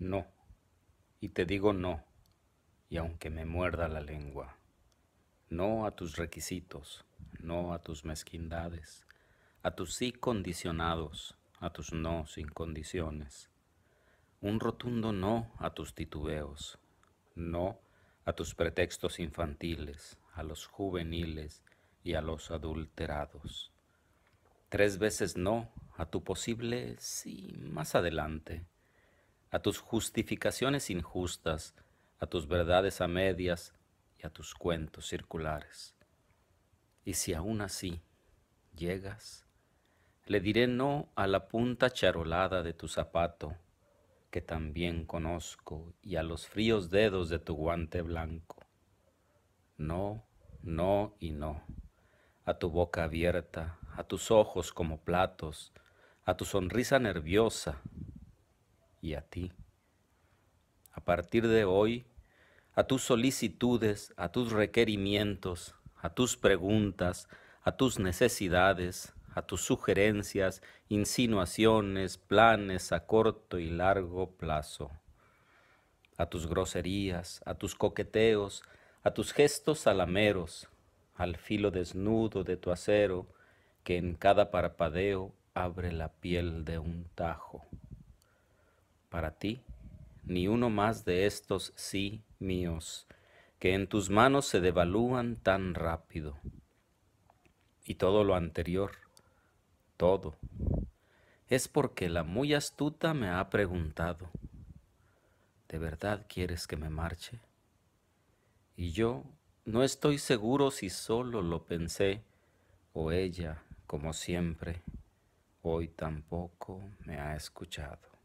No, y te digo no, y aunque me muerda la lengua. No a tus requisitos, no a tus mezquindades, a tus sí condicionados, a tus no sin condiciones. Un rotundo no a tus titubeos, no a tus pretextos infantiles, a los juveniles y a los adulterados. Tres veces no a tu posible sí más adelante a tus justificaciones injustas, a tus verdades a medias y a tus cuentos circulares. Y si aún así llegas, le diré no a la punta charolada de tu zapato, que también conozco, y a los fríos dedos de tu guante blanco. No, no y no, a tu boca abierta, a tus ojos como platos, a tu sonrisa nerviosa, y a ti. A partir de hoy, a tus solicitudes, a tus requerimientos, a tus preguntas, a tus necesidades, a tus sugerencias, insinuaciones, planes a corto y largo plazo, a tus groserías, a tus coqueteos, a tus gestos alameros, al filo desnudo de tu acero que en cada parpadeo abre la piel de un tajo para ti, ni uno más de estos sí míos, que en tus manos se devalúan tan rápido. Y todo lo anterior, todo, es porque la muy astuta me ha preguntado, ¿de verdad quieres que me marche? Y yo no estoy seguro si solo lo pensé o ella, como siempre, hoy tampoco me ha escuchado.